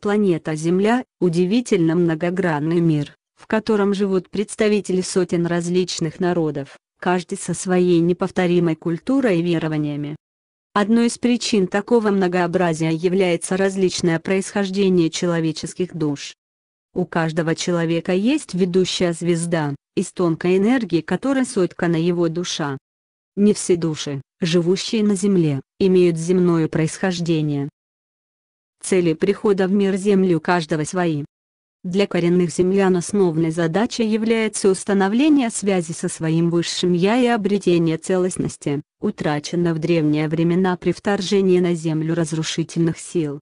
Планета Земля – удивительно многогранный мир, в котором живут представители сотен различных народов, каждый со своей неповторимой культурой и верованиями. Одной из причин такого многообразия является различное происхождение человеческих душ. У каждого человека есть ведущая звезда, из тонкой энергии которой соткана его душа. Не все души, живущие на Земле, имеют земное происхождение. Цели прихода в мир землю каждого свои. Для коренных землян основной задачей является установление связи со своим высшим «я» и обретение целостности, утрачено в древние времена при вторжении на Землю разрушительных сил.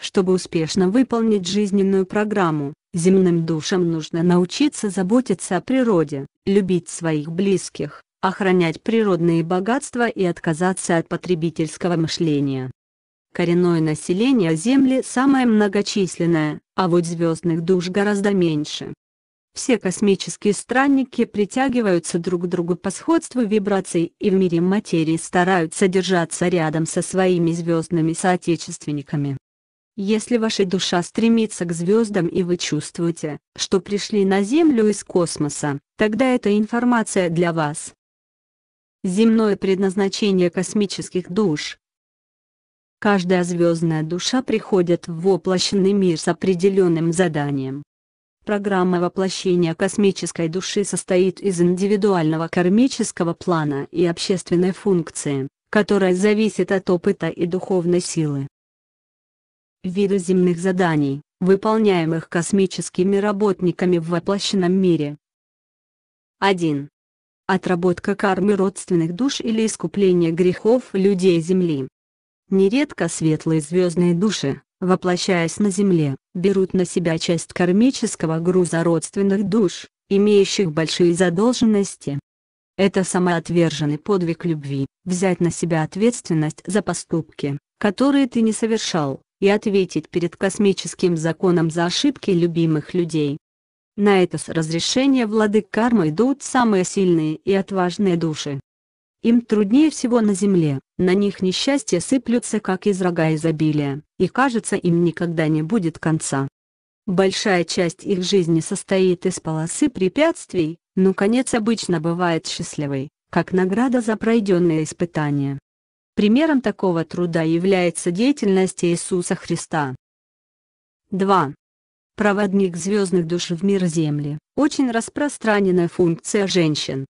Чтобы успешно выполнить жизненную программу, земным душам нужно научиться заботиться о природе, любить своих близких, охранять природные богатства и отказаться от потребительского мышления. Коренное население Земли самое многочисленное, а вот звездных душ гораздо меньше. Все космические странники притягиваются друг к другу по сходству вибраций и в мире материи стараются держаться рядом со своими звездными соотечественниками. Если ваша душа стремится к звездам и вы чувствуете, что пришли на Землю из космоса, тогда это информация для вас. Земное предназначение космических душ Каждая звездная душа приходит в воплощенный мир с определенным заданием. Программа воплощения космической души состоит из индивидуального кармического плана и общественной функции, которая зависит от опыта и духовной силы. Виды земных заданий, выполняемых космическими работниками в воплощенном мире. 1. Отработка кармы родственных душ или искупление грехов людей Земли. Нередко светлые звездные души, воплощаясь на Земле, берут на себя часть кармического груза родственных душ, имеющих большие задолженности. Это самоотверженный подвиг любви, взять на себя ответственность за поступки, которые ты не совершал, и ответить перед космическим законом за ошибки любимых людей. На это с разрешения владык кармы идут самые сильные и отважные души. Им труднее всего на земле, на них несчастья сыплются как из рога изобилия, и кажется им никогда не будет конца. Большая часть их жизни состоит из полосы препятствий, но конец обычно бывает счастливый, как награда за пройденные испытания. Примером такого труда является деятельность Иисуса Христа. 2. Проводник звездных душ в мир Земли – очень распространенная функция женщин.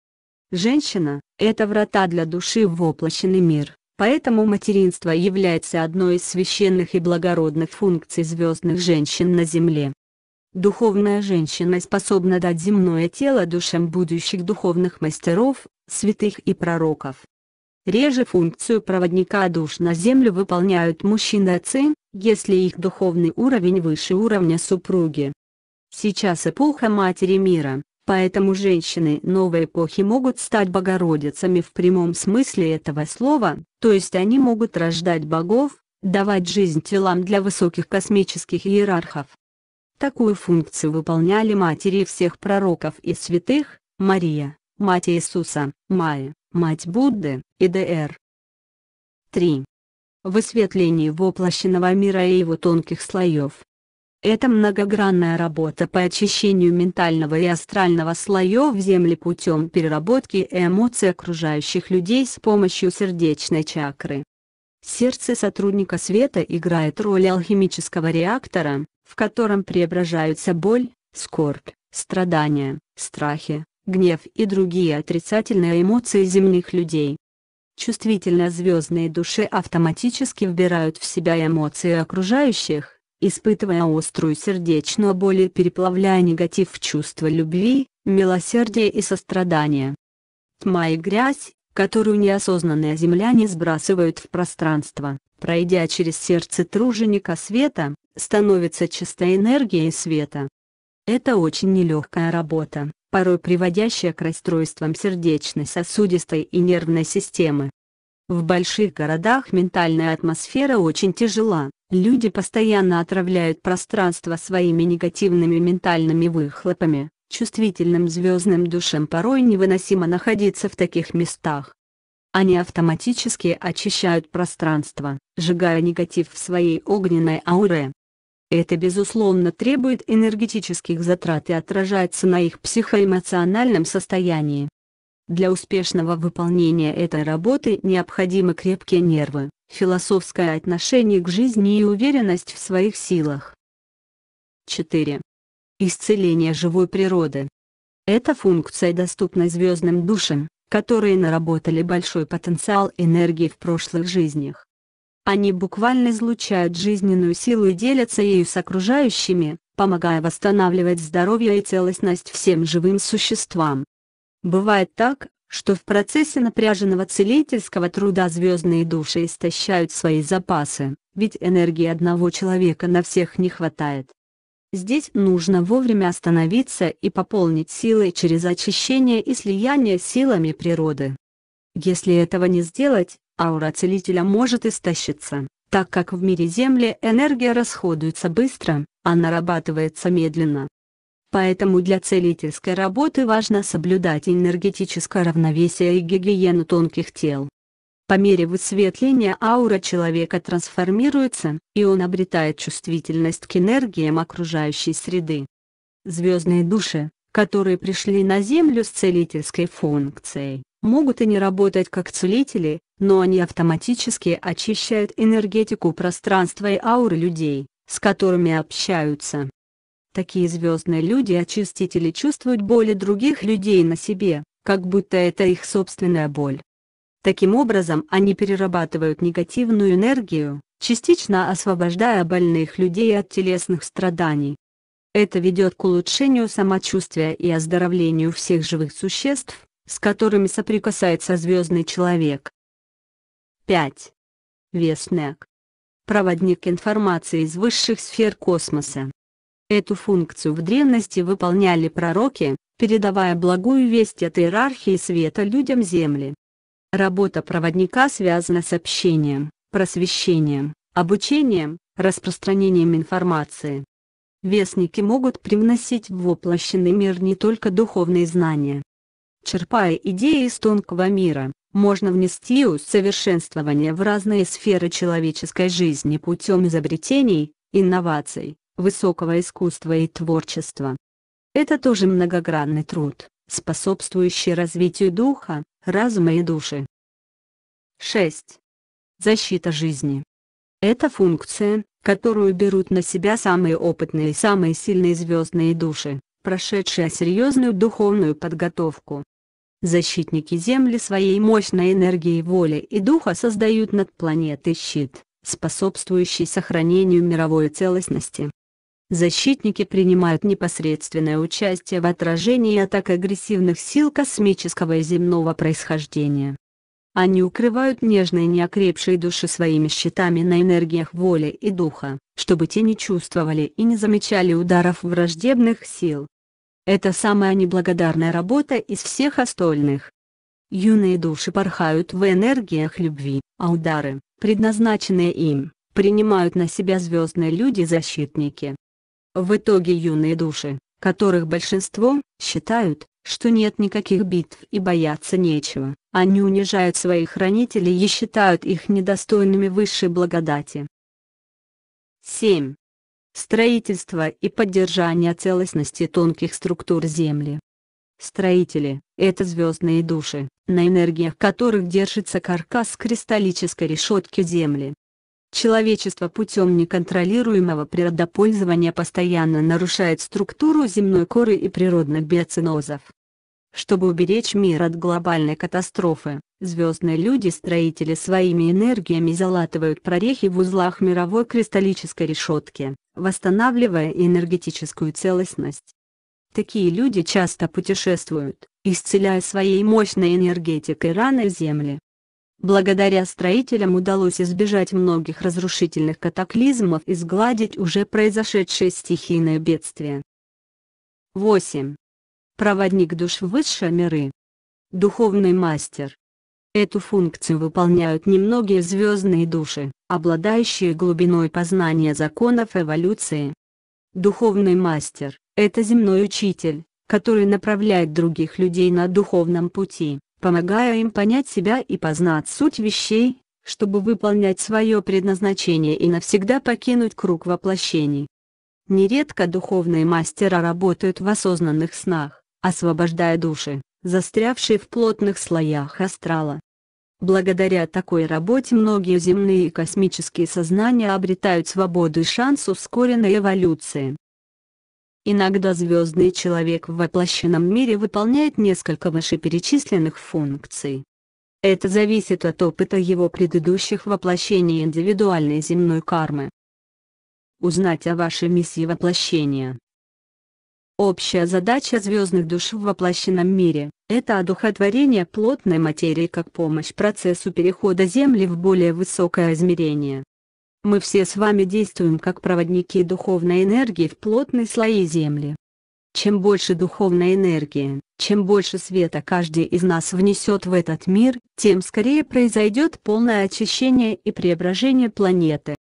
Женщина – это врата для души в воплощенный мир, поэтому материнство является одной из священных и благородных функций звездных женщин на Земле. Духовная женщина способна дать земное тело душам будущих духовных мастеров, святых и пророков. Реже функцию проводника душ на землю выполняют мужчины отцы, если их духовный уровень выше уровня супруги. Сейчас эпоха Матери Мира, Поэтому женщины новой эпохи могут стать богородицами в прямом смысле этого слова, то есть они могут рождать богов, давать жизнь телам для высоких космических иерархов. Такую функцию выполняли матери всех пророков и святых, Мария, мать Иисуса, Майя, мать Будды, и Д.Р. 3. Высветление воплощенного мира и его тонких слоев. Это многогранная работа по очищению ментального и астрального слоев Земли путем переработки эмоций окружающих людей с помощью сердечной чакры. Сердце сотрудника света играет роль алхимического реактора, в котором преображаются боль, скорбь, страдания, страхи, гнев и другие отрицательные эмоции земных людей. Чувствительно звездные души автоматически вбирают в себя эмоции окружающих, испытывая острую сердечную боль и переплавляя негатив в чувство любви, милосердия и сострадания. Тьма и грязь, которую неосознанные земляне сбрасывают в пространство, пройдя через сердце труженика света, становится чистой энергией света. Это очень нелегкая работа, порой приводящая к расстройствам сердечной сосудистой и нервной системы. В больших городах ментальная атмосфера очень тяжела, Люди постоянно отравляют пространство своими негативными ментальными выхлопами, чувствительным звездным душам порой невыносимо находиться в таких местах. Они автоматически очищают пространство, сжигая негатив в своей огненной ауре. Это безусловно требует энергетических затрат и отражается на их психоэмоциональном состоянии. Для успешного выполнения этой работы необходимы крепкие нервы, философское отношение к жизни и уверенность в своих силах. 4. Исцеление живой природы. Эта функция доступна звездным душам, которые наработали большой потенциал энергии в прошлых жизнях. Они буквально излучают жизненную силу и делятся ею с окружающими, помогая восстанавливать здоровье и целостность всем живым существам. Бывает так, что в процессе напряженного целительского труда звездные души истощают свои запасы, ведь энергии одного человека на всех не хватает. Здесь нужно вовремя остановиться и пополнить силы через очищение и слияние силами природы. Если этого не сделать, аура целителя может истощиться, так как в мире Земли энергия расходуется быстро, а нарабатывается медленно. Поэтому для целительской работы важно соблюдать энергетическое равновесие и гигиену тонких тел. По мере высветления аура человека трансформируется, и он обретает чувствительность к энергиям окружающей среды. Звездные души, которые пришли на Землю с целительской функцией, могут и не работать как целители, но они автоматически очищают энергетику пространства и ауры людей, с которыми общаются. Такие звездные люди-очистители чувствуют боли других людей на себе, как будто это их собственная боль. Таким образом они перерабатывают негативную энергию, частично освобождая больных людей от телесных страданий. Это ведет к улучшению самочувствия и оздоровлению всех живых существ, с которыми соприкасается звездный человек. 5. Вестнек. Проводник информации из высших сфер космоса. Эту функцию в древности выполняли пророки, передавая благую весть от иерархии света людям Земли. Работа проводника связана с общением, просвещением, обучением, распространением информации. Вестники могут привносить в воплощенный мир не только духовные знания. Черпая идеи из тонкого мира, можно внести усовершенствование в разные сферы человеческой жизни путем изобретений, инноваций, высокого искусства и творчества. Это тоже многогранный труд, способствующий развитию духа, разума и души. 6. Защита жизни. Это функция, которую берут на себя самые опытные и самые сильные звездные души, прошедшие серьезную духовную подготовку. Защитники Земли своей мощной энергией воли и духа создают над планетой щит, способствующий сохранению мировой целостности защитники принимают непосредственное участие в отражении атак агрессивных сил космического и земного происхождения. Они укрывают нежные неокрепшие души своими щитами на энергиях воли и духа, чтобы те не чувствовали и не замечали ударов враждебных сил. Это самая неблагодарная работа из всех остальных. Юные души порхают в энергиях любви, а удары, предназначенные им, принимают на себя звездные люди-защитники. В итоге юные души, которых большинство, считают, что нет никаких битв и бояться нечего, они унижают своих хранителей и считают их недостойными высшей благодати. 7. Строительство и поддержание целостности тонких структур Земли. Строители – это звездные души, на энергиях которых держится каркас кристаллической решетки Земли. Человечество путем неконтролируемого природопользования постоянно нарушает структуру земной коры и природных биоценозов. Чтобы уберечь мир от глобальной катастрофы, звездные люди-строители своими энергиями залатывают прорехи в узлах мировой кристаллической решетки, восстанавливая энергетическую целостность. Такие люди часто путешествуют, исцеляя своей мощной энергетикой раны Земли, Благодаря строителям удалось избежать многих разрушительных катаклизмов и сгладить уже произошедшее стихийное бедствие. 8. Проводник душ в высшие миры. Духовный мастер. Эту функцию выполняют немногие звездные души, обладающие глубиной познания законов эволюции. Духовный мастер – это земной учитель, который направляет других людей на духовном пути, помогая им понять себя и познать суть вещей, чтобы выполнять свое предназначение и навсегда покинуть круг воплощений. Нередко духовные мастера работают в осознанных снах, освобождая души, застрявшие в плотных слоях астрала. Благодаря такой работе многие земные и космические сознания обретают свободу и шанс ускоренной эволюции. Иногда звездный человек в воплощенном мире выполняет несколько вышеперечисленных функций. Это зависит от опыта его предыдущих воплощений индивидуальной земной кармы. Узнать о вашей миссии воплощения. Общая задача звездных душ в воплощенном мире – это одухотворение плотной материи как помощь процессу перехода Земли в более высокое измерение. Мы все с вами действуем как проводники духовной энергии в плотной слои Земли. Чем больше духовной энергии, чем больше света каждый из нас внесет в этот мир, тем скорее произойдет полное очищение и преображение планеты.